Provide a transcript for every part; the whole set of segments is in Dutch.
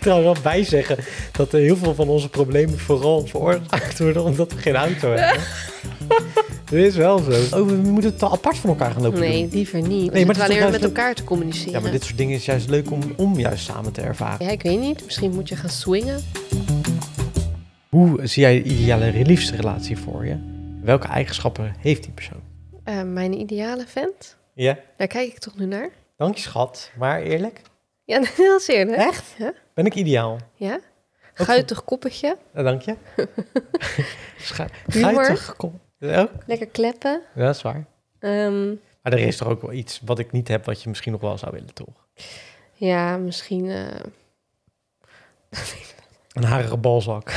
trouwens wel bij zeggen dat heel veel van onze problemen vooral veroorzaakt worden omdat we geen auto hebben. Dat is wel zo. Oh, we moeten het apart van elkaar gaan lopen Nee, doen. liever niet. Nee, maar alleen met elkaar te communiceren. Ja, maar dit soort dingen is juist leuk om, om juist samen te ervaren. Ja, ik weet niet. Misschien moet je gaan swingen. Hoe zie jij de ideale liefdesrelatie voor je? Welke eigenschappen heeft die persoon? Eh, mijn ideale vent? Ja. Daar kijk ik toch nu naar. Dank je, schat. Maar eerlijk? Ja, heel eerlijk. Echt? Ja. Ben ik ideaal? Ja. Guitig koppetje. Ja, dank je. Guitig kop. Lekker kleppen. Ja, dat is waar. Ehm, maar er is toch ook wel iets wat ik niet heb, wat je misschien nog wel zou willen, toch? Ja, misschien. Eh, een harige balzak.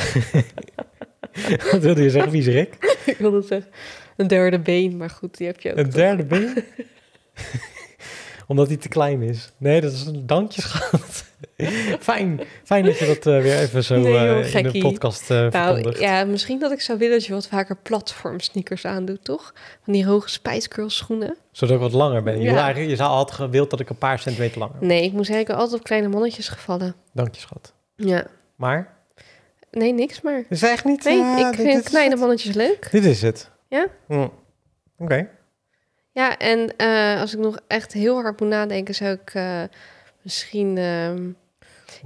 wat wilde je zeggen, wie is ik wilde zeggen een derde been, maar goed, die heb je ook. Een derde been? Omdat hij te klein is. Nee, dat is een dankje fijn, fijn dat je dat eh, weer even zo eh, in de podcast uh, nou, Ja, misschien dat ik zou willen dat je wat vaker platform sneakers aandoet, toch? Van die hoge Spice schoenen. Zodat ik wat langer ben. Ja. Je, je zou altijd gewild dat ik een paar centimeter langer Nee, ik moest eigenlijk altijd op kleine mannetjes gevallen. Dank je, schat. Ja. Maar? Nee, niks maar. is echt niet... Nee, ik vind kleine mannetjes leuk. Dit is het. Ja? Hm. Oké. Ja, en als ik nog echt heel hard moet nadenken, zou ik misschien ehm,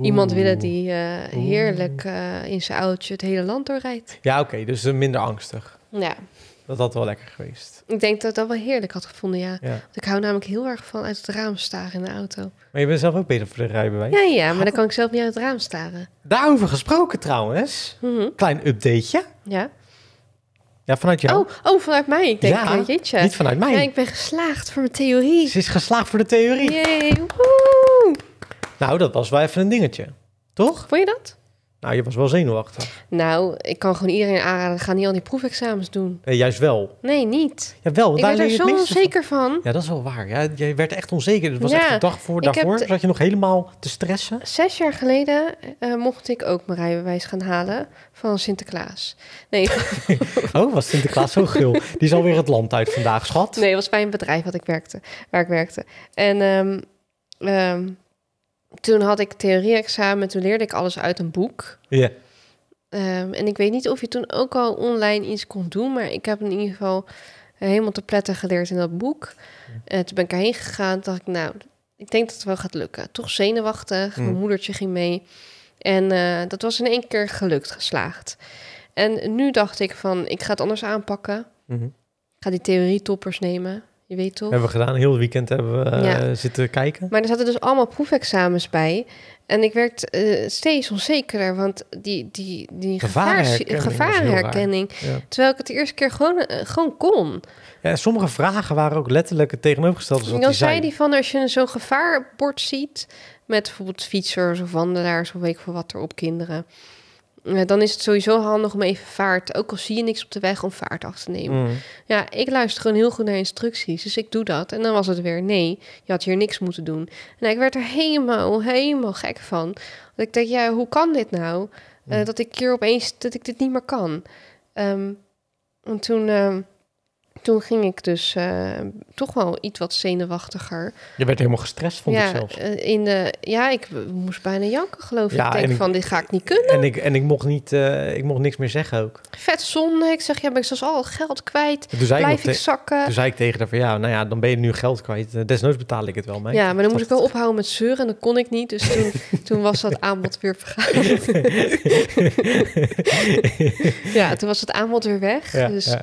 iemand willen die eh, heerlijk eh, in zijn auto het hele land doorrijdt. Ja, oké, dus eh, minder angstig. Ja. Dat had wel lekker geweest. Ik denk dat ik dat wel heerlijk had gevonden, ja. Want ik hou namelijk heel erg van uit het raam staren in de auto. Maar je bent zelf ook beter voor de rijbewijs. Ja, ja, maar dan kan ik zelf niet uit het raam staren. Daarover gesproken trouwens. Mhm. Klein updateje. Ja. Ja, vanuit jou. Oh, oh vanuit mij. Ik denk, ja, Niet vanuit mij. Ja, ik ben geslaagd voor mijn theorie. Ze is geslaagd voor de theorie. Jee, nou, dat was wel even een dingetje, toch? Vond je dat? Nou, je was wel zenuwachtig. Nou, ik kan gewoon iedereen aanraden, ga niet al die proefexamens doen. Nee, juist wel. Nee, niet. Ja, wel. Ik daar er zo onzeker van. Ja, dat is wel waar. Ja, jij werd echt onzeker. Het was echt de dag voor, daarvoor zat je nog helemaal te stressen. Zes jaar geleden eh, mocht ik ook mijn rijbewijs gaan halen van Sinterklaas. Nee. oh, was Sinterklaas zo gul. Die is alweer het land uit vandaag, schat. Nee, was bij een bedrijf wat ik werkte, waar ik werkte. En... Um, toen had ik theorie-examen, toen leerde ik alles uit een boek. Ja. Ehm, en ik weet niet of je toen ook al online iets kon doen, maar ik heb in ieder geval eh, helemaal te pletten geleerd in dat boek. En eh, toen ben ik erheen gegaan, dacht ik, nou, ik denk dat het wel gaat lukken. Toch zenuwachtig, mm. mijn moedertje ging mee. En eh, dat was in één keer gelukt, geslaagd. En nu dacht ik van, ik ga het anders aanpakken. Mhm. ga die theorie toppers nemen. Je weet toch? Hebben we gedaan. Heel het weekend hebben we eh, zitten kijken. Maar er zaten dus allemaal proefexamens bij. En ik werd eh, steeds onzekerder, want die, die, die gevaarherkenning. gevaarherkenning Terwijl ik het de eerste keer gewoon, eh, gewoon kon. Ja, sommige vragen waren ook letterlijk het tegenovergestelde. dan die zei die van als je zo'n gevaarbord ziet met bijvoorbeeld fietsers of wandelaars of weet ik veel wat er op kinderen. Eh, dan is het sowieso handig om even vaart, ook al zie je niks op de weg, om vaart af te nemen. Mm. Ja, ik luister gewoon heel goed naar instructies, dus ik doe dat. En dan was het weer, nee, je had hier niks moeten doen. En ik werd er helemaal, helemaal gek van. Want ik dacht, ja, hoe kan dit nou? Eh, mm. dat ik hier opeens, dat ik dit niet meer kan. Um, en toen... Ehm, toen ging ik dus eh, toch wel iets wat zenuwachtiger. Je werd helemaal gestrest, vond ja, ik zelfs. Eh, in de, ja, ik moest bijna janken, geloof ja, ik. ik denk van, dit ga ik niet kunnen. En ik, en ik mocht, niet, eh, ik mocht niks meer zeggen ook. Vet zonde. Ik zeg, ja, ben ik zelfs al geld kwijt. Toen zei Blijf ik, zakken. Toen zei ik tegen haar van, ja, nou ja, dan ben je nu geld kwijt. Desnoods betaal ik het wel mee. Ja, maar dan moest ik wel ophouden met zeuren en dat kon ik niet. Dus toen, toen was dat aanbod weer vergaan. ja, toen was het aanbod weer weg. Ja, dus,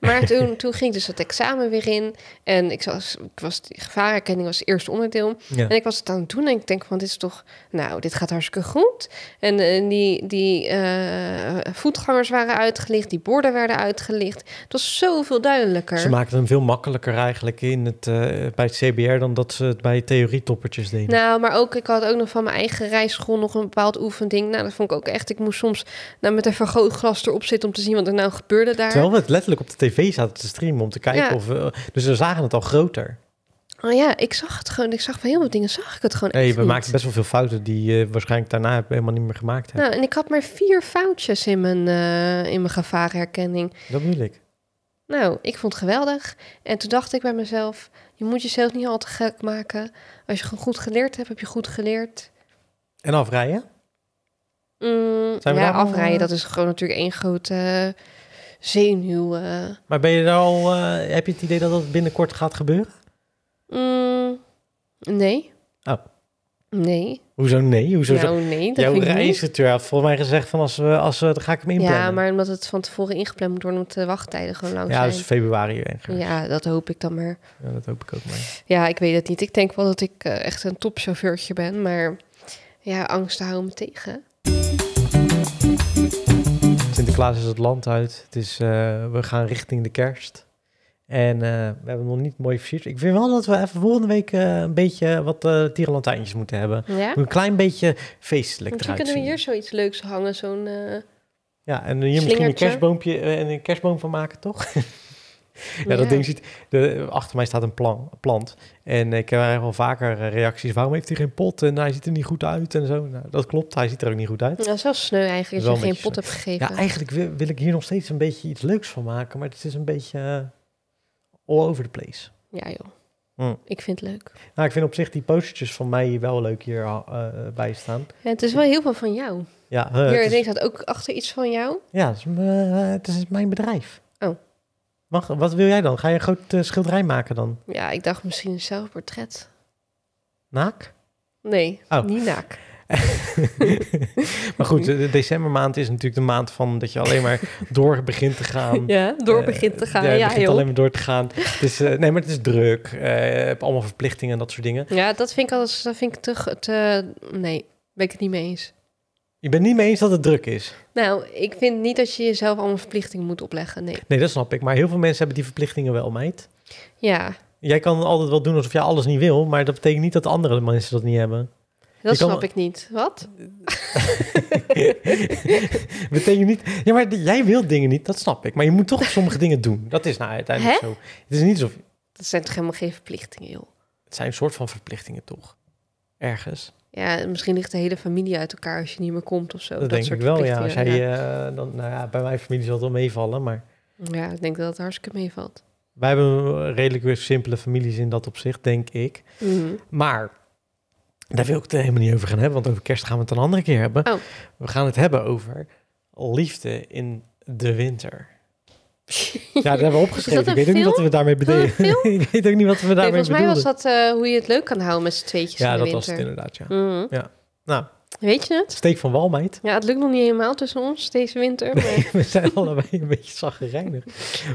maar toen naartoe ging. Dus dat examen weer in. En ik was, ik was die gevarenkenning was het eerste onderdeel. En ik was het aan het doen en ik denk van dit is toch, nou, dit gaat hartstikke goed. En, eh, die, die eh, voetgangers waren uitgelicht, die borden werden uitgelicht. Het was zoveel duidelijker. Ze maakten hem veel makkelijker eigenlijk in het, eh, bij het CBR dan dat ze het bij theorietoppertjes deden. Nou, maar ook, ik had ook nog van mijn eigen rijschool nog een bepaald oefending. Nou, dat vond ik ook echt. Ik moest soms nou, met een vergrootglas erop zitten om te zien wat er nou gebeurde daar. Terwijl we het letterlijk op de tv zaten stream om te kijken of... We, eh, dus we zagen het al groter. Oh ja, ik zag het gewoon. Ik zag van heel veel dingen zag ik het gewoon. Nee, we niet. maakten best wel veel fouten die je waarschijnlijk daarna helemaal niet meer gemaakt hebt. Nou, en ik had maar vier foutjes in mijn, uh, in mijn gevaarherkenning. Dat moeilijk. Nou, ik vond het geweldig. En toen dacht ik bij mezelf: je moet jezelf niet al te gek maken. Als je gewoon goed geleerd hebt, heb je goed geleerd. En afrijden? Mm, Zijn we ja, afrijden, eh, dat is gewoon natuurlijk één grote zenuwen. Maar ben je nou al, eh, heb je het idee dat dat binnenkort gaat gebeuren? Mm, nee. Oh. Nee. Hoezo nee? Hoezo nou, nee, dat Jouw reisadviseur had volgens mij gezegd van als we, als we, dan ga ik hem inplannen. Ja, maar omdat het van tevoren ingepland moet worden, om de wachttijden gewoon lang ja, zijn. Ja, dus februari. Ja, dat hoop ik dan maar. Ja, dat hoop ik ook maar. Ja, ik weet het niet. Ik denk wel dat ik eh, echt een topchauffeurtje ben, maar ja, angsten houden me tegen. Sinterklaas is het land uit. Het is, eh, we gaan richting de kerst. En eh, we hebben nog niet mooi versierd. Ik vind wel dat we even volgende week eh, een beetje wat uh, tierenlantijntjes moeten hebben. Een klein beetje feestelijk Misschien kunnen we hier zoiets leuks hangen, zo'n... ja, en hier misschien een kerstboompje en een kerstboom van maken, toch? ja, dat ding ziet. De, achter mij staat een plant. En ik krijg wel vaker eh, reacties. Waarom heeft hij geen pot? En hij ziet er niet goed uit en zo. Nou, dat klopt, hij ziet er ook niet goed uit. Dat is wel sneu eigenlijk, dat je geen pot hebt gegeven. Ja, eigenlijk wil, ik hier nog steeds een beetje iets leuks van maken. Maar het is een beetje eh, all over the place. Ja, joh. Mm. Ik vind het leuk. Nou, ik vind op zich die postertjes van mij wel leuk hier uh, bij staan. Ja, het is wel heel veel van jou. Ja, uh, hier, is... ook achter iets van jou. Ja, het is, het is mijn bedrijf wat wil jij dan? Ga je een groot eh, schilderij maken dan? Ja, ik dacht misschien een zelfportret. Naak? Nee, oh. niet naak. maar goed, de decembermaand is natuurlijk de maand van dat je alleen maar door begint te gaan. Ja, door eh, begint te gaan. Ja, ja, ja begint alleen maar door te gaan. Dus, nee, maar het is druk. Uh, heb allemaal verplichtingen en dat soort dingen. Ja, dat vind ik altijd, dat vind ik te, te nee, ben ik het niet mee eens. Je bent niet mee eens dat het druk is. Nou, ik vind niet dat je jezelf allemaal verplichtingen moet opleggen. Nee. nee, dat snap ik. Maar heel veel mensen hebben die verplichtingen wel, meid. Ja. Jij kan altijd wel doen alsof jij alles niet wil, maar dat betekent niet dat andere mensen dat niet hebben. Dat snap ik niet. Wat? betekent niet. Ja, maar jij wil dingen niet, dat snap ik. Maar je moet toch sommige dingen doen. Dat is nou uiteindelijk zo. Het is niet alsof. Dat zijn toch helemaal geen verplichtingen, joh. Het zijn een soort van verplichtingen, toch? Ergens. Ja, misschien ligt de hele familie uit elkaar als je niet meer komt of zo. Dat, denk ik wel, ja. Als eh, dan, nou ja, bij mijn familie zal het wel meevallen, maar... Ja, ik denk dat het hartstikke meevalt. Wij hebben een redelijk weer simpele families in dat opzicht, denk ik. Mhm. Maar daar wil ik het helemaal niet over gaan hebben, want over kerst gaan we het een andere keer hebben. Oh. We gaan het hebben over liefde in de winter. Ja, dat hebben we opgeschreven. Ik weet ook niet wat we daarmee bedoelen ik weet ook niet wat we daarmee bedoelen Volgens mij was dat eh, hoe je het leuk kan houden met z'n tweetjes Ja, in de dat was het inderdaad, ja. Mhm. ja. Nou, Weet je het? Steek van wal, Ja, het lukt nog niet helemaal tussen ons deze winter. Maar... we zijn allebei een beetje zaggerijnig.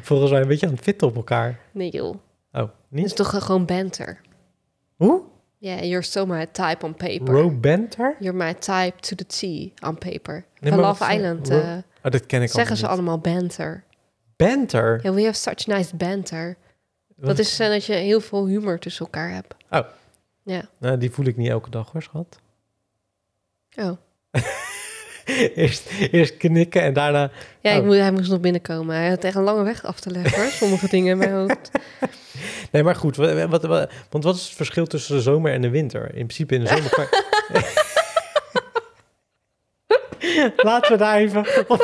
Volgens mij een beetje aan het fitten op elkaar. Nee, joh. Oh, niet? Het is toch gewoon banter. Hoe? Ja, yeah, you're so my type on paper. Ro banter? You're my type to the T on paper. Nee, Van Love Island. Eh, oh, dat ken ik Zeggen ze allemaal banter banter. Ja, we have such nice banter. Dat is eh, dat je heel veel humor tussen elkaar hebt. Oh. Ja. Nou, die voel ik niet elke dag hoor, schat. Oh. eerst, knikken en daarna... Ja, ik oh. hij moest nog binnenkomen. Hij had echt een lange weg af te leggen hoor, sommige dingen in mijn hoofd. Nee, maar goed. Wat, want wat is het verschil tussen de zomer en de winter? In principe in de zomer kan... Laten we daar even op,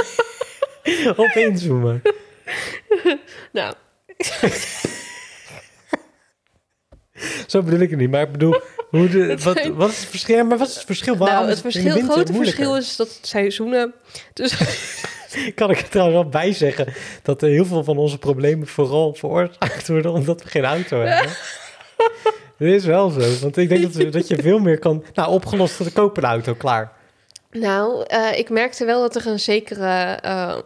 op inzoomen. nou. Zo bedoel ik het niet, maar ik bedoel, hoe wat, is het verschil? Maar wat is het verschil? Waarom nou, het verschil, grote verschil is dat seizoenen. Dus kan ik er trouwens wel bij zeggen dat heel veel van onze problemen vooral veroorzaakt worden omdat we geen auto hebben. Dat is wel zo, want ik denk dat, dat je veel meer kan. Nou, opgelost, dat kopen een auto klaar. Nou, eh, ik merkte wel dat er een zekere. Eh,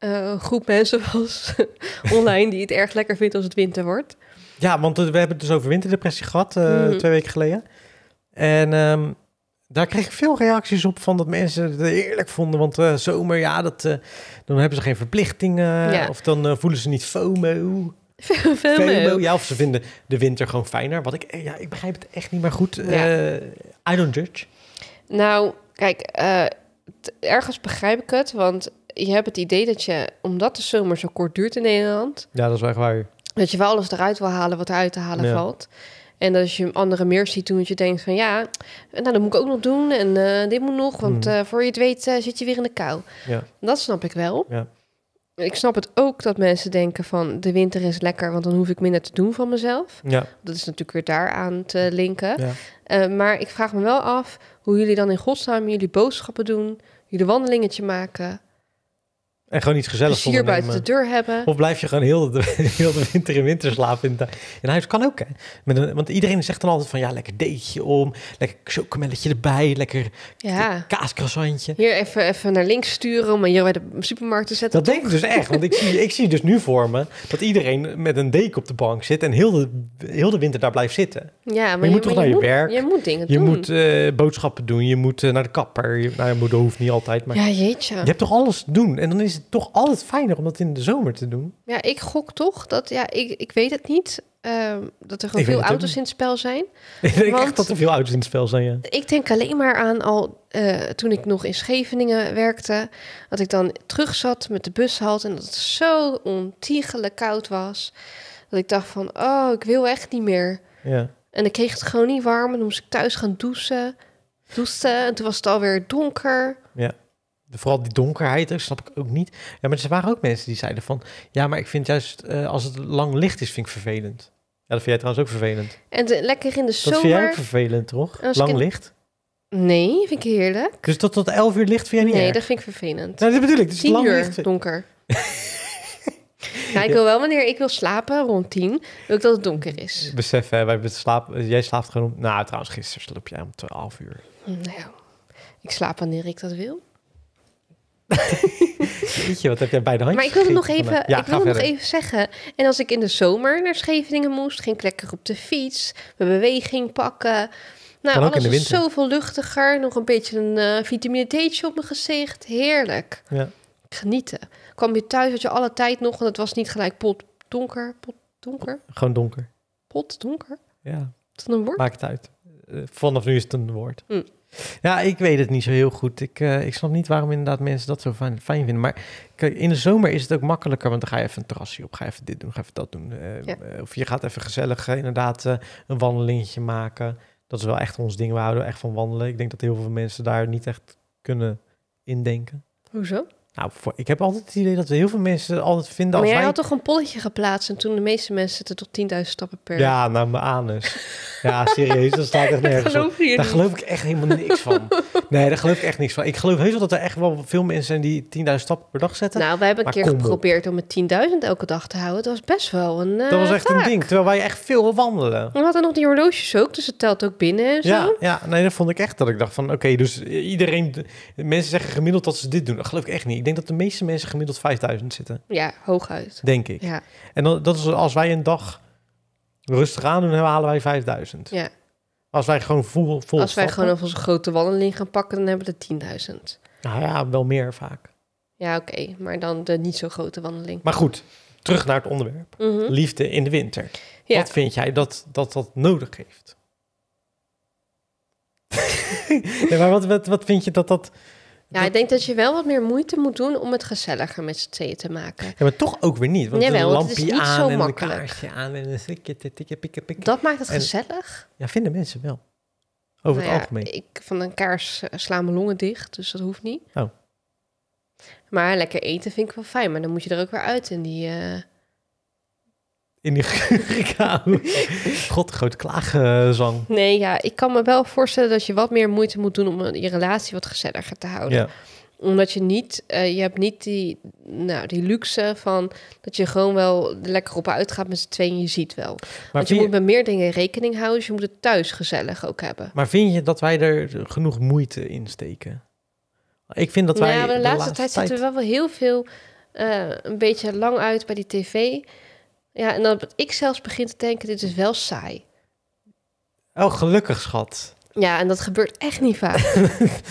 uh, groep mensen was eh, online die het erg lekker vindt als het winter wordt. Ja, want we hebben het dus over winterdepressie gehad eh, mhm. twee weken geleden. En ehm, daar kreeg ik veel reacties op van dat mensen het eerlijk vonden. Want uh, zomer, ja, dat, dan hebben ze geen verplichtingen. Of dan voelen ze niet FOMO. FOMO. Ja, of ze vinden de winter gewoon fijner. Wat ik, ja, ik begrijp het echt niet meer goed. Ja. I don't judge. Nou, kijk, ergens begrijp ik het. Want je hebt het idee dat je, omdat de zomer zo kort duurt in Nederland... Ja, dat is echt waar. Dat je wel alles eruit wil halen wat eruit te halen valt. En dat als je anderen meer ziet doen, dat je denkt van ja, nou dat moet ik ook nog doen en eh, dit moet nog, want hmm. eh, voor je het weet eh, zit je weer in de kou. Ja. Dat snap ik wel. Ja. Ik snap het ook dat mensen denken van de winter is lekker, want dan hoef ik minder te doen van mezelf. Ja. Dat is natuurlijk weer daaraan te linken. Ja. maar ik vraag me wel af hoe jullie dan in godsnaam jullie boodschappen doen, jullie wandelingetje maken, en gewoon iets gezelligs Plezier dus buiten de deur hebben. Of blijf je gewoon heel de, heel de winter in winter slapen in, de, in huis? Kan ook, Met een, want iedereen zegt dan altijd van... ja, lekker deetje om, lekker chocomelletje erbij... lekker ja. kaaskrasantje. Hier even, even naar links sturen om hier bij de supermarkt te zetten. Dat denk ik dus echt. Want ik zie, ik zie dus nu voor me... dat iedereen met een deken op de bank zit... en heel de, heel de winter daar blijft zitten. Ja, maar, je, moet toch naar je, moet, werk? Je moet dingen doen. Je moet eh, boodschappen doen. Je moet eh, naar de kapper. Je, nou, moeder hoeft niet altijd, maar... Ja, jeetje. Je hebt toch alles doen? En dan is het toch altijd fijner om dat in de zomer te doen. Ja, ik gok toch dat, ja, ik, ik weet het niet, ehm, dat er gewoon veel auto's in het spel zijn. ik denk echt dat er veel auto's in het spel zijn, ja. Ik denk alleen maar aan al eh, toen ik nog in Scheveningen werkte, dat ik dan terug zat met de bushalte en dat het zo ontiegelijk koud was. Dat ik dacht van, oh, ik wil echt niet meer. Ja. En ik kreeg het gewoon niet warm en dan moest ik thuis gaan douchen. Douchen en toen was het alweer donker. Ja vooral die donkerheid, dat snap ik ook niet. Ja, maar er waren ook mensen die zeiden van... ja, maar ik vind juist eh, als het lang licht is, vind ik vervelend. Ja, dat vind jij trouwens ook vervelend. En lekker in de zomer... Dat vind jij ook vervelend, toch? Lang licht? Nee, vind ik heerlijk. Dus tot tot elf uur licht vind jij niet Nee, dat vind ik vervelend. Nou, dat bedoel ik. Dus lang uur licht... donker. ja ik wil wel wanneer ik wil slapen, rond tien, wil ik dat het donker is. Besef, hè, wij slapen, jij slaapt gewoon Nou, trouwens, gisteren sloop jij om 12 uur. Nou, ik slaap wanneer ik dat wil. je wat heb jij bij de hand? Maar ik het nog even, ik wil nog even zeggen. En als ik in de zomer naar Scheveningen moest, ging ik lekker op de fiets, mijn beweging pakken. Nou, alles is zoveel luchtiger. Nog een beetje een uh, vitamine D op mijn gezicht. Heerlijk. Ja. Genieten. Kwam je thuis, had je alle tijd nog, want het was niet gelijk pot donker. Pot donker? Gewoon donker. Pot donker? Ja. Is een woord? Maakt het uit. Eh, vanaf nu is het een woord. Hm. Ja, ik weet het niet zo heel goed. Ik, eh, ik snap niet waarom inderdaad mensen dat zo fijn, vinden. Maar in de zomer is het ook makkelijker, want dan ga je even een terrasje op, ga je even dit doen, ga even dat doen. Eh, of je gaat even gezellig eh, inderdaad een wandelingetje maken. Dat is wel echt ons ding. We houden echt van wandelen. Ik denk dat heel veel mensen daar niet echt kunnen indenken. Hoezo? Nou, ik heb altijd het idee dat heel veel mensen altijd vinden als Maar jij wij... had toch een polletje geplaatst en toen de meeste mensen zitten tot 10.000 stappen per... Ja, naar mijn anus. ja, serieus, dat staat echt nergens geloof Daar geloof ik echt helemaal niks van. Nee, daar geloof ik echt niks van. Ik geloof heus wel dat er echt wel veel mensen zijn die 10.000 stappen per dag zetten. Nou, we hebben een keer geprobeerd om het 10.000 elke dag te houden. Dat was best wel een eh, Dat was echt een ding, terwijl wij echt veel wandelen. We hadden nog die horloges ook, dus het telt ook binnen en zo. Ja, ja nee, dat vond ik echt dat ik dacht van... Oké, dus iedereen... Mensen zeggen gemiddeld dat ze dit doen. Dat geloof ik echt niet. Ik denk dat de meeste mensen gemiddeld 5000 zitten. Ja, hooguit. Denk ik. Ja. En dan, dat is als wij een dag rustig aan doen, halen wij 5000. Ja. Als wij gewoon vol, vol Als wij gewoon over onze grote wandeling gaan pakken, dan hebben we de 10.000. Nou ja, wel meer vaak. Ja, oké. Maar dan de niet zo grote wandeling. Maar goed, terug naar het onderwerp. Mhm. Liefde in de winter. Wat vind jij dat dat, dat nodig heeft? maar wat, wat, wat vind je dat dat... Ja, ik denk dat je wel wat meer moeite moet doen om het gezelliger met z'n tweeën te maken. Ja, maar toch ook weer niet. Want een lampje het is niet aan zo en makkelijk. een kaarsje aan en een tikje, tikje, pikje pikje Dat maakt het gezellig? Ja, vinden mensen wel. Over nou het algemeen. Ik van een kaars eh, sla mijn longen dicht, dus dat hoeft niet. Oh. Maar lekker eten vind ik wel fijn, maar dan moet je er ook weer uit in die... Eh, in die Gurkhout. God, groot klaagzang. Nee, ja, ik kan me wel voorstellen dat je wat meer moeite moet doen om je relatie wat gezelliger te houden. Omdat je niet, eh, je hebt niet die, nou, die luxe van dat je gewoon wel lekker op uitgaat met z'n tweeën je ziet wel. Maar je, moet met meer dingen rekening houden, dus je moet het thuis gezellig ook hebben. Maar vind je dat wij er genoeg moeite in steken? Ik vind dat nou wij. ja, de, laatste, tijd, tijd zitten we wel heel veel eh, een beetje lang uit bij die tv. Ja, en dan ik zelfs begin te denken, dit is wel saai. Oh, gelukkig, schat. Ja, en dat gebeurt echt niet vaak.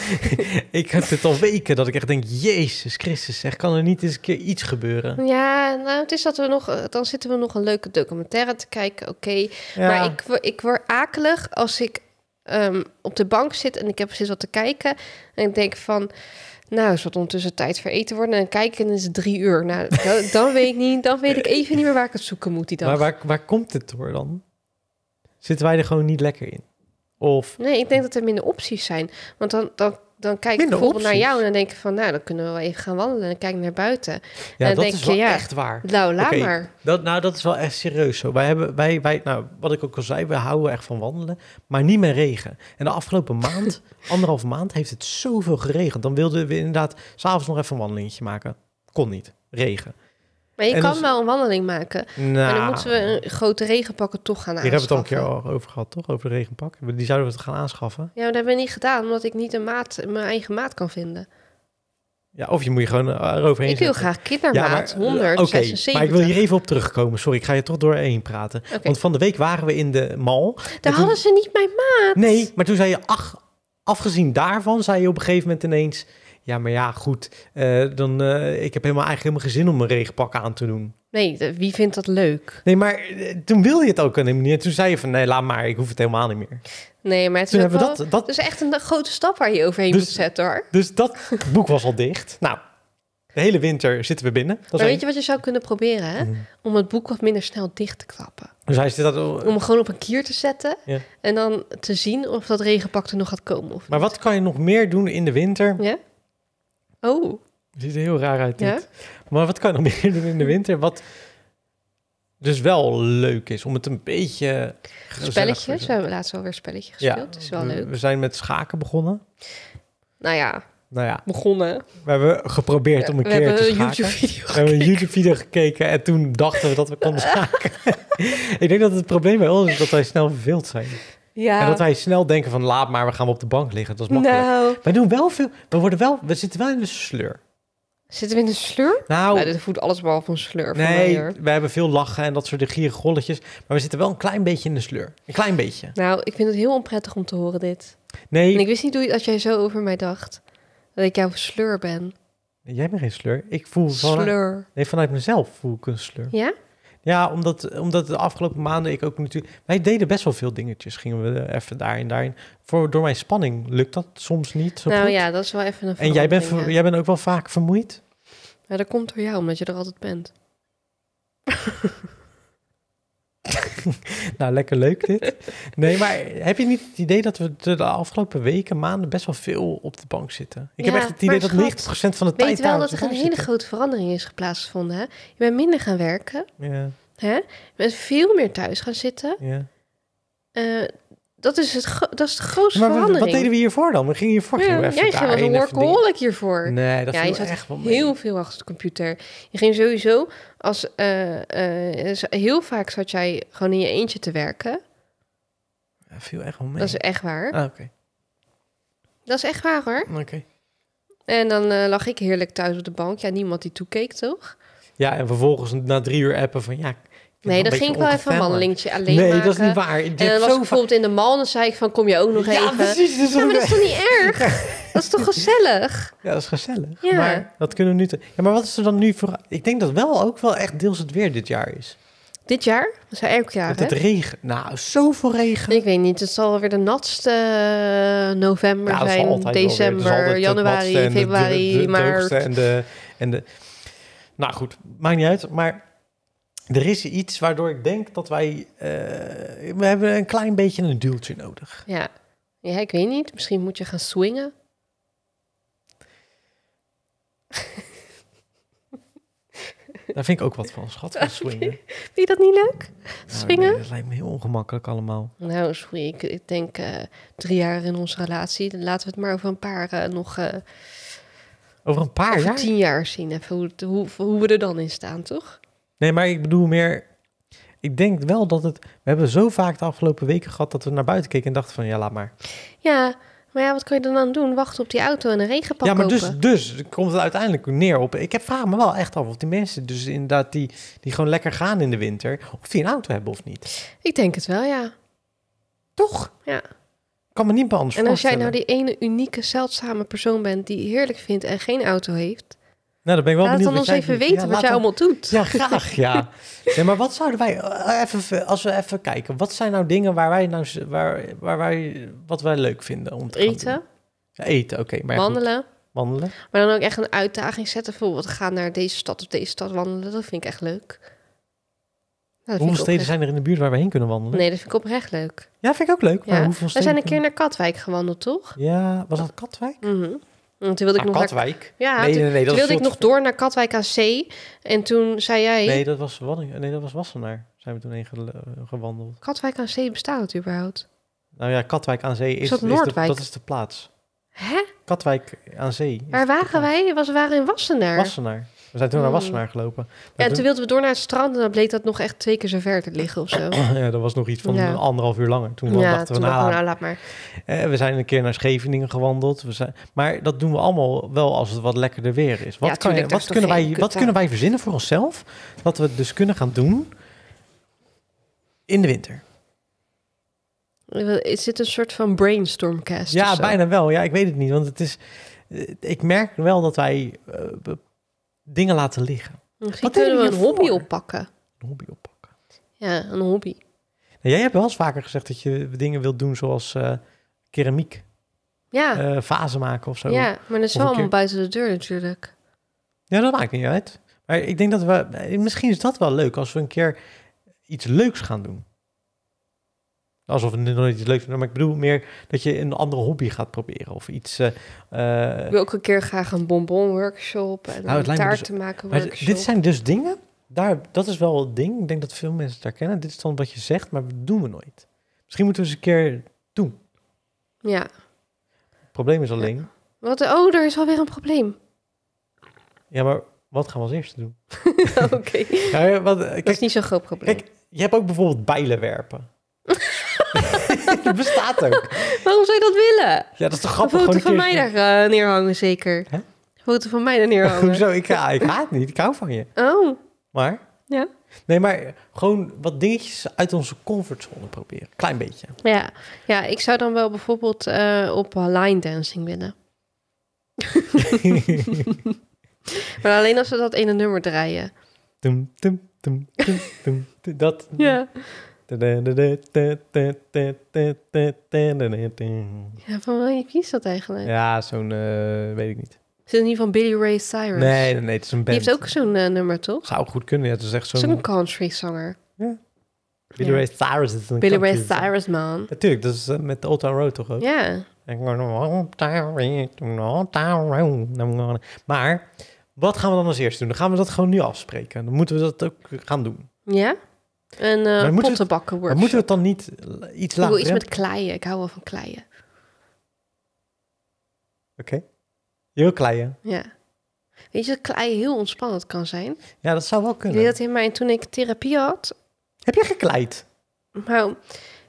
ik heb het al weken dat ik echt denk, Jezus Christus, zeg, kan er niet eens een keer iets gebeuren? Ja, nou, het is dat we nog, dan zitten we nog een leuke documentaire te kijken, oké. Maar ik, ik word akelig als ik ehm, op de bank zit en ik heb precies wat te kijken. En ik denk van, nou, is wat ondertussen tijd vereten worden. En kijken is het drie uur. Nou, dan, dan, weet ik niet. Dan weet ik even niet meer waar ik het zoeken moet die dag. Maar waar, waar komt het door dan? Zitten wij er gewoon niet lekker in? Of... Nee, ik denk dat er minder opties zijn. Want dan, dan dan kijk ik bijvoorbeeld naar jou en dan denk ik van, nou, dan kunnen we wel even gaan wandelen. En kijk naar buiten. Ja, dan dat denk is wel je, ja, echt waar. Nou, laat maar. Dat, nou, dat is wel echt serieus zo. Wij hebben, wij, wij, nou, wat ik ook al zei, we houden echt van wandelen, maar niet meer regen. En de afgelopen maand, anderhalf maand, heeft het zoveel geregend. Dan wilden we inderdaad s'avonds nog even een wandelingetje maken. Kon niet. Regen. Maar je kan dus- wel een wandeling maken. Nou, maar dan nou. moeten we een grote regenpakken toch gaan aanschaffen. Hier hebben we het al een keer over gehad, toch? Over de regenpak. Die zouden we het gaan aanschaffen. Ja, dat hebben we niet gedaan, omdat ik niet een maat, mijn eigen maat kan vinden. Ja, of je moet je gewoon eh, eroverheen Ik wil graag kindermaat, ja, maar, eh, maar ik wil hier even op terugkomen. Sorry, ik ga je toch doorheen praten. Want van de week waren we in de mal. Daar hadden ze niet mijn maat. Nee, maar toen zei je, ach, afgezien daarvan, zei je op een gegeven moment ineens... Ja, maar ja, goed. Eh, dan, uh, ik heb helemaal, eigenlijk helemaal geen zin om een regenpak aan te doen. Nee, wie vindt dat leuk? Nee, maar eh, toen wilde je het ook aan een manier. Toen zei je van, nee, laat maar, ik hoef het helemaal niet meer. Nee, maar het is, wel, dat, dat... is echt een grote stap waar je overheen dus, moet zetten, hoor. Dus dat boek was al dicht. Nou, de hele winter zitten we binnen. Dat maar weet je wat je zou kunnen proberen? Hè? Mhm. Om het boek wat minder snel dicht te klappen. Dus hij zit dat... Om hem gewoon op een kier te zetten. En dan te zien of dat regenpak er nog gaat komen. Of maar wat kan je nog meer doen in de winter? Ja? Oh. Het ziet er heel raar uit. Ja? Maar wat kan je nog meer doen in de winter? Wat dus wel leuk is om het een beetje. Spelletjes. We hebben laatst alweer spelletje gespeeld. is dus wel we, leuk. We zijn met schaken begonnen. Nou ja. Nou ja. Begonnen. We hebben geprobeerd om een keer te schaken. we hebben een YouTube-video gekeken en toen dachten we dat we konden schaken. Ik denk dat het probleem bij ons is dat wij snel verveeld zijn. Ja. En dat wij snel denken van laat maar, we gaan op de bank liggen. Dat is makkelijk. We nou. Wij doen wel veel, we, worden wel, we zitten wel in de sleur. Zitten we in de sleur? Nou, nou dit voelt alles behalve van sleur. Nee, we hebben veel lachen en dat soort gierige rolletjes. Maar we zitten wel een klein beetje in de sleur. Een klein beetje. Nou, ik vind het heel onprettig om te horen dit. Nee. En ik wist niet hoe, jij zo over mij dacht. Dat ik jouw sleur ben. Jij bent geen sleur. Ik voel sleur. nee, vanuit mezelf voel ik een sleur. Ja? Ja, omdat, omdat de afgelopen maanden ik ook natuurlijk... Wij deden best wel veel dingetjes. Gingen we even daarin, daarin. Voor, door mijn spanning lukt dat soms niet zo Nou goed. ja, dat is wel even een En jij bent, jij bent ook wel vaak vermoeid? Ja, dat komt door jou, omdat je er altijd bent. nou, lekker leuk dit. Nee, maar heb je niet het idee dat we de afgelopen weken, maanden best wel veel op de bank zitten? Ik heb echt het idee dat schat, 90% van de tijd. Ik weet wel dat er een hele grote verandering is plaatsgevonden. Je bent minder gaan werken. Ja. Hè? Je bent veel meer thuis gaan zitten. Ja. Eh, dat is het, dat is de grootste maar verandering. Wat deden we hiervoor dan? We gingen hiervoor. Ja, gingen we even jij was een workaholic hiervoor. Nee, dat is echt wel mee. heel veel achter de computer. Je ging sowieso als eh, eh, heel vaak zat jij gewoon in je eentje te werken. Ja, viel echt wel mee. Dat is echt waar. Ah, oké. Dat is echt waar hoor. Oké. En dan eh, lag ik heerlijk thuis op de bank. Ja, niemand die toekeek toch? Ja, en vervolgens na drie uur appen van ja, Nee, dat ging ik wel even een wandelingetje alleen Nee, maken. dat is niet waar. en dan was ik bijvoorbeeld in de mal en dan zei ik van, kom je ook nog ja, even? Precies, dus ja, maar dat is toch niet erg? Dat is toch gezellig? Ja, dat is gezellig. Ja. Maar dat kunnen we nu... Ja, maar wat is er dan nu voor... Ik denk dat wel ook wel echt deels het weer dit jaar is. Dit jaar? Dat is elk jaar, Dat het regen... Nou, zoveel regen. Ik weet niet. Het zal weer de natste eh, november zijn. December, januari, februari, maart. En de, en de... Nou goed, maakt niet uit. Maar er is iets waardoor ik denk dat wij... Eh, we hebben een klein beetje een duwtje nodig. Ja. ja, ik weet niet. Misschien moet je gaan swingen. Daar vind ik ook wat van, schat. Van swingen. Vind je dat niet leuk? Nou, swingen? dat lijkt me heel ongemakkelijk allemaal. Nou, sorry. Ik, ik denk eh, drie jaar in onze relatie. Dan laten we het maar over een paar eh, nog... over een paar jaar? tien jaar zien. Even hoe, hoe, hoe we er dan in staan, toch? Nee, maar ik bedoel meer... Ik denk wel dat het... We hebben zo vaak de afgelopen weken gehad dat we naar buiten keken en dachten van ja, laat maar. Ja, maar ja, wat kun je dan doen? Wachten op die auto en een regenpak Ja, maar dus, dus komt het uiteindelijk neer op... Ik heb, vraag me wel echt af of die mensen dus inderdaad die, die gewoon lekker gaan in de winter... of die een auto hebben of niet. Ik denk het wel, ja. Toch? Ja. Kan me niet anders En als jij nou die ene unieke, zeldzame persoon bent die heerlijk vindt en geen auto heeft... Nou, dan ben ik wel Laat benieuwd. ons even weten wat jij allemaal doet. Ja, graag, ja. Nee, maar wat zouden wij, eh, even, als we even kijken, wat zijn nou dingen waar wij, nou, waar, waar wij, wat wij leuk vinden om te Eten. Ja, eten, oké. wandelen. Wandelen. Maar dan ook echt een uitdaging zetten. Bijvoorbeeld, gaan naar deze stad of deze stad wandelen. Dat vind ik echt leuk. Nou, hoeveel steden zijn er in de buurt waar we heen kunnen wandelen? Nee, dat vind ik oprecht leuk. Ja, vind ik ook leuk. Maar hoeveel we zijn een keer naar Katwijk gewandeld, toch? Ja, was dat Katwijk? Mhm. Want toen wilde ik nog Katwijk? Naar... Ja, nee, nee, nee, dat wilde ik nog door naar Katwijk aan Zee. En toen zei jij... Nee, dat was, nee, dat was Wassenaar. Zijn we toen heen eh, gewandeld. Katwijk aan Zee bestaat überhaupt? Nou ja, Katwijk aan Zee is, dat, is de, dat is de plaats. Hè? Katwijk aan Zee. Waar waren wij? we waren in Wassenaar. Wassenaar. We zijn toen naar hmm. Wassenaar gelopen. ja, toen... wilden we door naar het strand en dan bleek dat nog echt twee keer zo ver te liggen of zo. ja, dat was nog iets van een anderhalf uur langer. Toen ja, dachten toen nou, we, nou, nou, laat maar. Eh, we zijn een keer naar Scheveningen gewandeld. We zijn... Maar dat doen we allemaal wel als het wat lekkerder weer is. Wat, wat, kunnen, wij, wat kunnen wij verzinnen voor onszelf? Dat we dus kunnen gaan doen in de winter. Eh, is dit een soort van brainstormcast? Ja, bijna wel. Ja, ik weet het niet. Want het is. Eh, ik merk wel dat wij dingen laten liggen. Misschien kunnen we een hobby oppakken. Een hobby oppakken. Ja, een hobby. Nou, jij hebt wel eens vaker gezegd dat je dingen wilt doen zoals eh, keramiek. Ja. Uh, vazen maken of zo. Ja, maar dat is wel allemaal buiten de deur natuurlijk. Ja, dat maakt niet uit. Maar ik denk dat we... Misschien is dat wel leuk als we een keer iets leuks gaan doen. Alsof het nog iets leuk. vindt. Maar ik bedoel meer dat je een andere hobby gaat proberen. Of iets... Uh, ik wil ook een keer graag een bonbon-workshop. En nou, een taart dus- te maken maar workshop. Dit zijn dus dingen... Daar, dat is wel het ding. Ik denk dat veel mensen het kennen. Dit is dan wat je zegt, maar we doen we nooit. Misschien moeten we eens een keer doen. Ja. Het probleem is alleen... Wat? Oh, er is alweer een probleem. Ja, maar wat gaan we als eerste doen? Oké. Okay. dat is niet zo'n groot probleem. Kijk, je hebt ook bijvoorbeeld bijlen werpen. die bestaat ook. Waarom zou je dat willen? Ja, dat is toch grappig. Een foto van mij daar eh, neerhangen, zeker. Huh? foto van mij daar neerhangen. Hoezo? Ik, ja, ik haat niet. Ik hou van je. Oh. Maar? Ja. Nee, maar gewoon wat dingetjes uit onze comfortzone proberen. Klein beetje. Ja, ja ik zou dan wel bijvoorbeeld eh, op line dancing willen. maar alleen als we dat een nummer draaien. Dum, dum, dum, dat. Ja. Ja, van je kies dat eigenlijk? Ja, zo'n, eh, weet ik niet. Is het niet van Billy Ray Cyrus? Nee, nee, het is een band. Die heeft ook zo'n eh, nummer, toch? Zou goed kunnen, ja. Het is echt zo'n... Zo'n country zanger. Ja. Billy Ray Cyrus is een Billy Ray Cyrus, man. Natuurlijk, dat is uh, met Old Town Road toch ook? Ja. Maar, wat gaan we dan als eerste doen? Dan gaan we dat gewoon nu afspreken. Dan moeten we dat ook gaan doen. Ja? En uh, eh, pottenbakken wordt. Maar moeten we het dan niet iets laten? Ik Doe iets met kleien. Ik hou wel van kleien. Oké. Okay. Heel kleien. Ja. Weet je dat kleien heel ontspannend kan zijn? Ja, dat zou wel kunnen. Ik weet dat in mijn, toen ik therapie had... Heb je gekleid? Nou,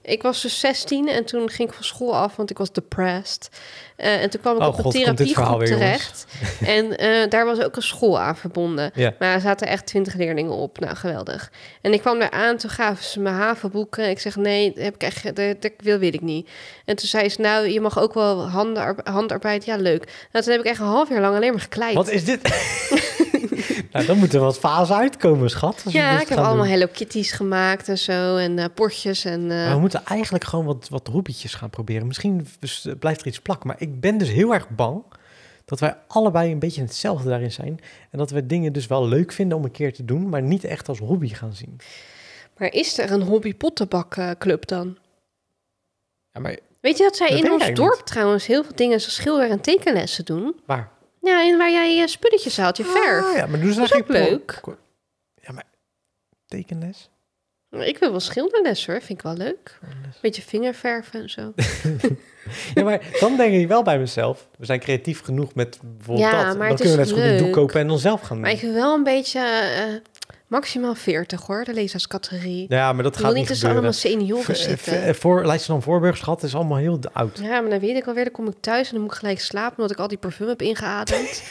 ik was dus 16 en toen ging ik van school af, want ik was depressed. Eh, en toen kwam ik oh, op een therapiegroep terecht. en eh, daar was ook een school aan verbonden. Maar er zaten echt 20 leerlingen op. Nou, geweldig. En ik kwam daar aan, toen gaven ze me havenboeken. Ik zeg, nee, heb ik echt, dat, dat wil, weet ik niet. En toen zei ze, nou, je mag ook wel handarbeid. handarbeid ja, leuk. Nou, toen heb ik echt een half jaar lang alleen maar gekleid. Wat is dit? nou, dan moeten er wat fases uitkomen, schat. Ja, ik heb allemaal Hello Kitties gemaakt en zo. En uh, eh, portjes en... Eh, we moeten eigenlijk gewoon wat, wat roepietjes gaan proberen. Misschien dus, eh, blijft er iets plak. Maar ik ben dus heel erg bang dat wij allebei een beetje hetzelfde daarin zijn. En dat we dingen dus wel leuk vinden om een keer te doen, maar niet echt als hobby gaan zien. Maar is er een hobby pottenbakclub dan? Ja, maar Weet je dat zij in ons dorp trouwens heel veel dingen zoals schilder- en tekenlessen doen? Waar? Ja, en waar jij je eh, spulletjes haalt, je ah, verf. Ah, ja, maar doen ze dat is ook leuk. Ja, maar tekenles? Ik wil wel schilderles hoor, vind ik wel leuk. een Beetje vingerverven en zo. ja, maar dan denk ik wel bij mezelf, we zijn creatief genoeg met bijvoorbeeld ja, dat. Maar dan kunnen we net goed een doek kopen en onszelf gaan maken Maar ik wil wel een beetje eh, Maximaal 40 hoor, de leeftijdscategorie. Ja, maar dat gaat niet niet tussen allemaal senioren zitten. Eh, eh, voor van Voorburgschat is allemaal heel oud. Ja, maar dan weet ik alweer, dan kom ik thuis en dan moet ik gelijk slapen... omdat ik al die parfum heb ingeademd.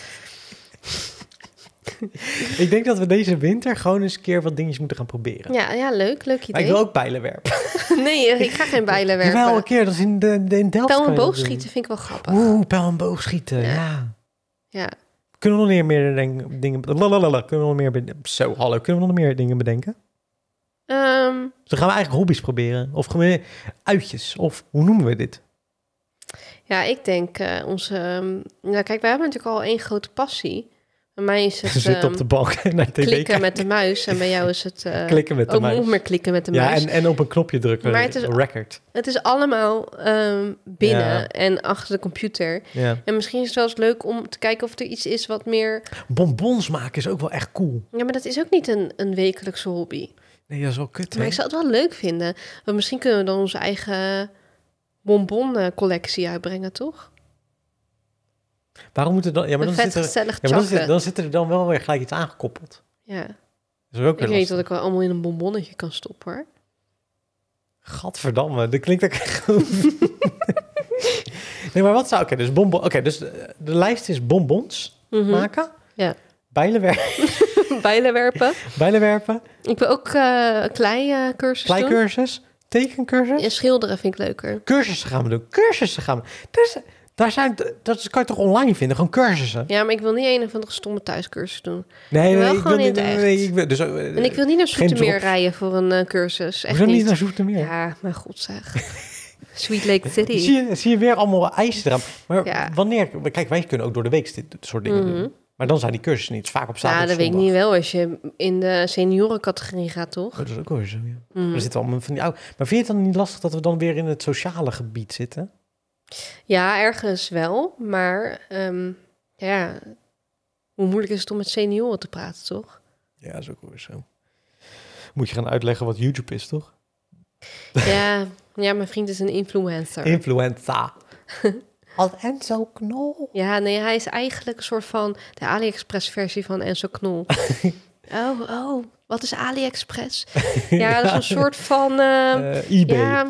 ik denk dat we deze winter gewoon eens een keer wat dingetjes moeten gaan proberen. Ja, ja leuk, leuk idee. Maar ik wil ook bijlen werpen. nee, eh, ik ga geen bijlen werpen. Wel een keer, dat is in, de, in Delft. Pijl en boogschieten vind ik wel grappig. Oeh, pijl en boogschieten, ja. ja. Kunnen we nog meer dingen bedenken? Kunnen we nog meer Zo, hallo. Kunnen we nog meer dingen bedenken? Um, dan gaan we eigenlijk hobby's proberen. Of gewoon uitjes. Of hoe noemen we dit? Ja, ik denk uh, onze... Ehm, nou, kijk, wij hebben natuurlijk al één grote passie. Bij mij zit op ehm, de bank naar tv Klikken kijken. met de muis. En bij jou is het... Uh, klikken met de ook muis. meer klikken met de muis. Ja, en, en op een knopje drukken. Maar het is, record. Het is allemaal ehm, binnen en achter de computer. En misschien is het wel eens leuk om te kijken of er iets is wat meer... Bonbons maken is ook wel echt cool. Ja, maar dat is ook niet een, een wekelijkse hobby. Nee, dat is wel kut, Maar ik zou het wel leuk vinden. Want misschien kunnen we dan onze eigen bonbon collectie uitbrengen, toch? Waarom moet dan... Ja, maar, dan zit er, dan, er dan wel weer gelijk iets aangekoppeld. Ja. is ook ik weet dat ik wel allemaal in een bonbonnetje kan stoppen, hoor. Gadverdamme, dat klinkt ook Nee, maar wat zou... Oké, dus bonbon... Oké, dus de, lijst is bonbons mhm. maken. Ja. Bijlenwerpen. Bijlenwerpen. Bijlenwerpen. Ik wil ook uh, eh, Kleicursus. uh, eh, cursus. Tekencursus. Ja, schilderen vind ik leuker. Cursussen gaan we doen. Cursussen gaan we doen. Dus, daar zijn, dat kan je toch online vinden, gewoon cursussen. Ja, maar ik wil niet een van de stomme thuiscursus doen. Nee, ik wil niet, ik wil, dus, eh, En ik wil niet naar Zoetermeer rijden voor een eh, cursus. Echt niet. niet naar Zoetermeer? Ja, maar god zeg. Sweet Lake City. zie, je, zie je weer allemaal ijs Maar ja. wanneer... Kijk, wij kunnen ook door de week dit soort dingen mhm. doen. Maar dan zijn die cursussen niet. Vaak op zaterdag. Ja, dat weet ik niet wel als je in de seniorencategorie gaat, toch? Oh, dat is ook wel zo, ja. Mm. Er zitten allemaal van die Maar vind je het dan niet lastig dat we dan weer in het sociale gebied zitten? Ja, ergens wel. Maar ehm, ja, hoe moeilijk is het om met senioren te praten, toch? Ja, dat is ook zo. Moet je gaan uitleggen wat YouTube is, toch? Ja, ja mijn vriend is een influencer. Influenza. Als Enzo Knol. Ja, nee, hij is eigenlijk een soort van de AliExpress-versie van Enzo Knol. Oh, oh, wat is AliExpress? ja, dat is een soort van... Uh, eBay.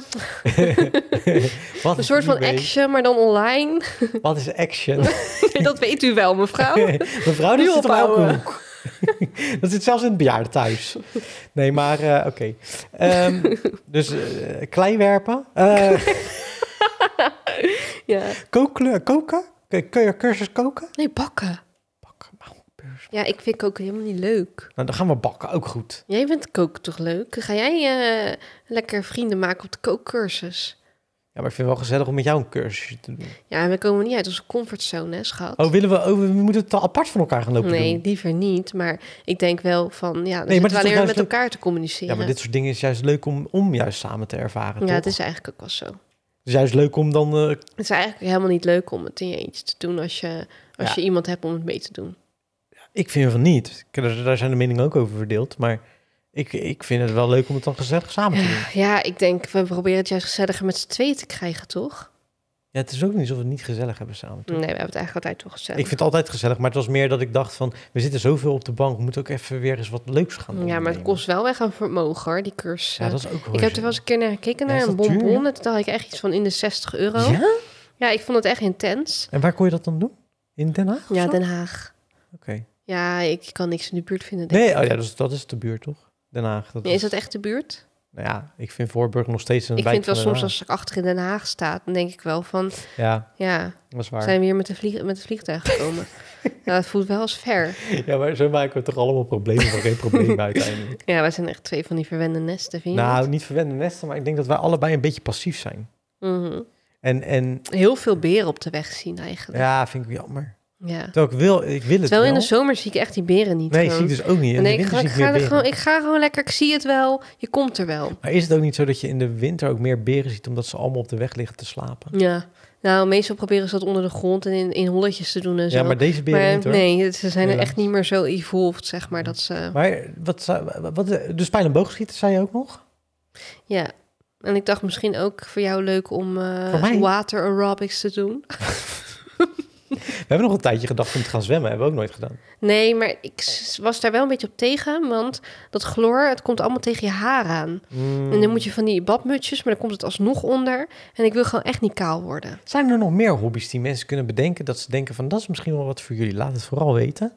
een soort van action, maar dan online. wat is action? dat weet u wel, mevrouw. mevrouw, die zit op hoek. dat zit zelfs in het bejaarde thuis. Nee, maar eh, oké. Ehm, dus uh, eh, kleinwerpen. ja. Koken? Kun je cursus koken? Nee, bakken. Ja, ik vind koken helemaal niet leuk. Nou, dan gaan we bakken, ook goed. Jij vindt koken toch leuk? Ga jij eh, lekker vrienden maken op de kookcursus? Ja, maar ik vind het wel gezellig om met jou een cursus. te doen. Ja, we komen niet uit onze comfortzone, hè, schat. Oh, willen we, oh, we moeten het apart van elkaar gaan lopen Nee, doen. liever niet. Maar ik denk wel van, ja, nee, maar wanneer we met elkaar te communiceren. Ja, maar dit soort dingen is juist leuk om, om juist samen te ervaren, Ja, het is eigenlijk ook wel zo. Het is juist leuk om dan... Eh, het is eigenlijk helemaal niet leuk om het in je eentje te doen... als je, als je iemand hebt om het mee te doen. Ik vind van niet. Daar zijn de meningen ook over verdeeld. Maar ik, ik vind het wel leuk om het dan gezellig samen te doen. Ja, ik denk, we proberen het juist gezelliger met z'n tweeën te krijgen, toch? Ja, het is ook niet dat we het niet gezellig hebben samen. Toch? Nee, we hebben het eigenlijk altijd toch gezellig. Ik vind het altijd gezellig, maar het was meer dat ik dacht van... we zitten zoveel op de bank, we moeten ook even weer eens wat leuks gaan doen. Ja, maar het kost wel weg aan vermogen, hoor, die cursus. Ja, dat is ook Ik heb er wel eens een keer naar gekeken, naar een bonbon. En toen had ik echt iets van in de 60 euro. Ja? Ja, ik vond het echt intens. En waar kon je dat dan doen? In Den Haag? Ja, Den Haag. Oké. Ja, ik kan niks in de buurt vinden. nee, Oh ja, dus dat is de buurt toch? Den Haag. Dat nee, is dat echt de buurt? Nou ja, ik vind Voorburg nog steeds een ik wijk. Ik vind wel soms als ik achter in Den Haag sta, dan denk ik wel van... Ja, ja dat is waar. Zijn we hier met de, vlieg, met de vliegtuig gekomen? nou, dat voelt wel als ver. Ja, maar zo maken we toch allemaal problemen van geen probleem uiteindelijk. Ja, wij zijn echt twee van die verwende nesten, vind je Nou, niet? verwende nesten, maar ik denk dat wij allebei een beetje passief zijn. Mhm. en, en... Heel veel beren op de weg zien eigenlijk. Ja, vind ik jammer. Ja. Terwijl ik wil, ik wil het wel. in de zomer zie ik echt die beren niet. Nee, gewoon. zie ik dus ook niet. In nee, de ik, ga, ik, ga gewoon, ik ga gewoon lekker, ik zie het wel, je komt er wel. Maar is het ook niet zo dat je in de winter ook meer beren ziet... omdat ze allemaal op de weg liggen te slapen? Ja, nou, meestal proberen ze dat onder de grond en in, in holletjes te doen en zo. Ja, maar deze beren hoor. Nee, ze zijn er echt niet meer zo evolved, zeg maar. Dat ze... Maar wat, wat, eh, dus pijl en boogschieten zei je ook nog? Ja, en ik dacht misschien ook voor jou leuk om uh, water aerobics te doen. We hebben nog een tijdje gedacht om te gaan zwemmen. Hebben we ook nooit gedaan. Nee, maar ik was daar wel een beetje op tegen. Want dat chloor, het komt allemaal tegen je haar aan. Mm. En dan moet je van die badmutsjes, maar dan komt het alsnog onder. En ik wil gewoon echt niet kaal worden. Zijn er nog meer hobby's die mensen kunnen bedenken? Dat ze denken van, dat is misschien wel wat voor jullie. Laat het vooral weten.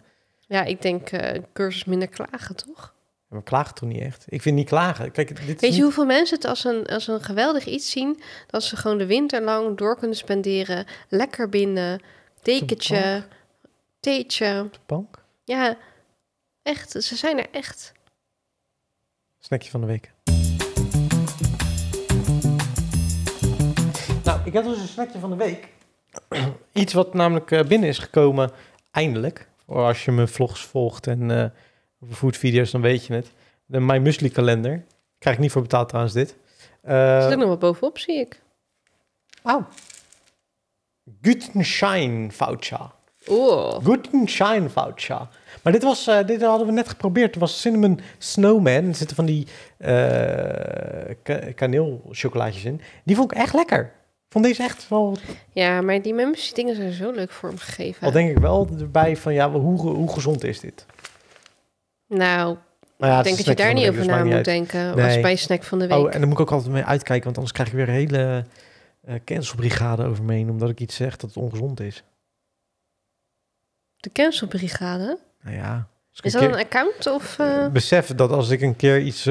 Ja, ik denk eh, cursus minder klagen, toch? We klagen toch niet echt? Ik vind niet klagen. Kijk, dit Weet je hoeveel mensen het als een, als een geweldig iets zien... dat ze gewoon de winter lang door kunnen spenderen... lekker binnen dekentje, teetje, bank? Ja, echt. Ze zijn er echt. Snackje van de week. Nou, ik heb dus een snackje van de week. Iets wat namelijk eh, binnen is gekomen, eindelijk. als je mijn vlogs volgt en uh, foodvideo's, dan weet je het. De My Musli kalender. Krijg ik niet voor betaald trouwens dit. Uh, Zit er eh, nog wat bovenop, zie ik. Wauw. Oh. Gutenschein-voucher. Oh. Gutenschein voucher. Maar dit, was, eh, dit hadden we net geprobeerd. Het was Cinnamon Snowman. Er zitten van die uh, ka kaneelchocolaatjes in. Die vond ik echt lekker. Vond deze echt wel... Ja, maar die memes dingen zijn zo leuk vormgegeven. Al denk ik wel erbij van, ja, hoe, hoe gezond is dit? Nou, nou ja, ik denk dat je daar niet over dus na moet denken. Als bij snack van de oh, week. Oh, en dan moet ik ook altijd mee uitkijken, want anders krijg je weer hele uh, cancelbrigade over me heen omdat ik iets zeg dat het ongezond is. De cancelbrigade? Nou ja. Is dat een account? Of, uh... Besef dat als ik een keer iets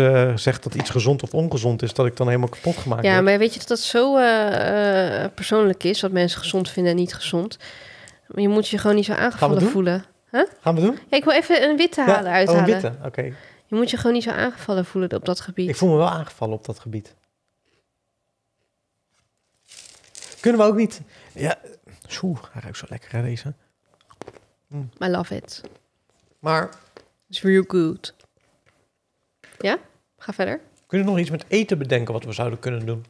zeg dat iets gezond of ongezond is, dat ik dan helemaal kapot gemaakt ja, Ja, maar weet je dat dat zo persoonlijk is, wat mensen gezond vinden en niet gezond? Je moet je gewoon niet zo aangevallen voelen. Huh? Gaan we doen? ik wil even een witte halen, ja, uithalen. Oh, een witte, oké. Je moet je gewoon niet zo aangevallen voelen op dat gebied. Ik voel me wel aangevallen op dat gebied. Kunnen we ook niet. Ja, zo, hij ruikt zo lekker aan deze. Mm. I love it. Maar... It's real good. Ja? Ga verder. Kunnen we nog iets met eten bedenken wat we zouden kunnen doen?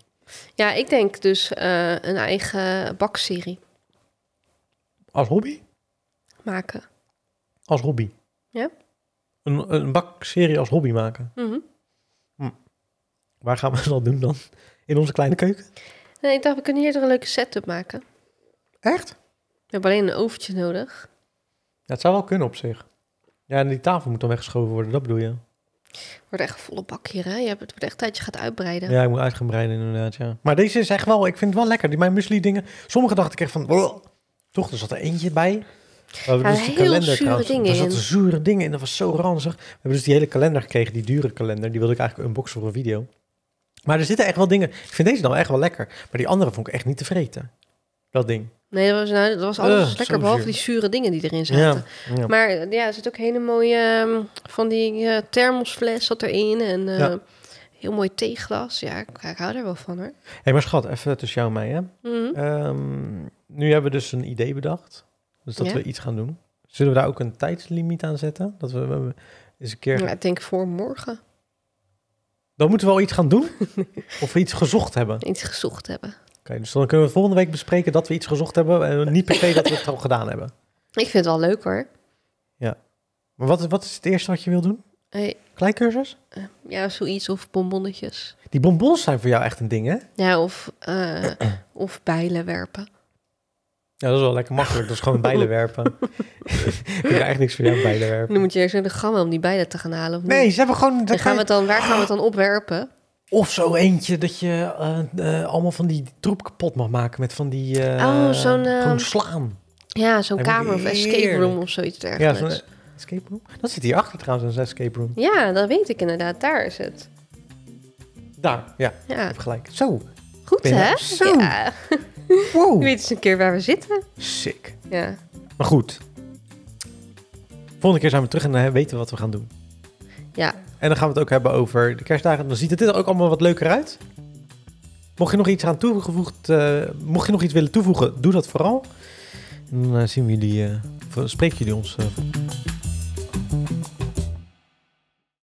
Ja, ik denk dus eh, een eigen bakserie. Als hobby? Maken. Als hobby? Ja. Een, een bakserie als hobby maken? Mhm. Hmm. Waar gaan we dat doen dan? In onze kleine keuken? Nee, ik dacht, we kunnen hier toch een leuke setup maken. Echt? We hebben alleen een oventje nodig. Ja, het zou wel kunnen op zich. Ja, en die tafel moet dan weggeschoven worden, dat bedoel je? Het wordt echt volle bak hier, hè? Je hebt, het wordt echt tijd, je gaat uitbreiden. Ja, ik moet uit inderdaad, ja. Maar deze is echt wel, ik vind het wel lekker. Die, mijn muesli dingen, sommige dachten ik echt van... Toch, er zat er eentje bij. We hebben ja, dus die kalender er zaten in. zure dingen in, dat was zo ranzig. We hebben dus die hele kalender gekregen, die dure kalender. Die wilde ik eigenlijk unboxen voor een video. Maar er zitten echt wel dingen. Ik vind deze dan echt wel lekker. Maar die andere vond ik echt niet te vreten. Dat ding. Nee, dat was, nou, dat was alles lekker, behalve die zure dingen die erin zaten. Maar eh, ja, er zit ook hele mooie ehm, van die eh, thermosfles zat erin en eh, heel mooi theeglas. Ja, ik, hou er wel van hoor. Hé, hey, maar schat, even tussen jou en mij hè. Mhm. Ehm, nu hebben we dus een idee bedacht, dus dat we iets gaan doen. Zullen we daar ook een tijdslimiet aan zetten? Dat we, we eens een keer... Ja, ik denk voor morgen. Dan moeten we wel iets gaan doen? of we iets gezocht hebben? Iets gezocht hebben. Oké, dus dan kunnen we volgende week bespreken dat we iets gezocht hebben en niet per se dat we het al gedaan hebben. Ik vind het wel leuk hoor. Ja. Maar wat, wat is het eerste wat je wil doen? Hey. Eh, ja, zoiets of bonbonnetjes. Die bonbons zijn voor jou echt een ding, hè? Ja, of, uh, of bijlen werpen. Ja, dat is wel lekker makkelijk. Dat is gewoon bijlen werpen. ik heb eigenlijk niks voor jou bijlen werpen. Dan moet je eerst naar de gamma om die bijlen te gaan halen. Of niet? Nee, ze hebben gewoon... Dan gaan je... we dan, waar gaan we het dan opwerpen? Of zo eentje dat je eh, eh, allemaal van die troep kapot mag maken met van die... Eh, oh, zo'n... slaan. Ja, zo'n kamer of escape room of zoiets dergelijks. Ja, zo'n escape room? Dat zit hier achter trouwens, een escape room. Ja, dat weet ik inderdaad. Daar is het. Daar, ja. ja. heb gelijk. Zo. Goed, hè? Nou- zo. Ja. Nu weet eens een keer waar we zitten. Sick. Ja. Maar goed. Volgende keer zijn we terug en dan eh, weten we wat we gaan doen. Ja. En dan gaan we het ook hebben over de kerstdagen. Dan ziet het er ook allemaal wat leuker uit. Mocht je nog iets aan toegevoegd, uh, mocht je nog iets willen toevoegen, doe dat vooral. dan eh, zien we jullie, uh, spreken jullie ons.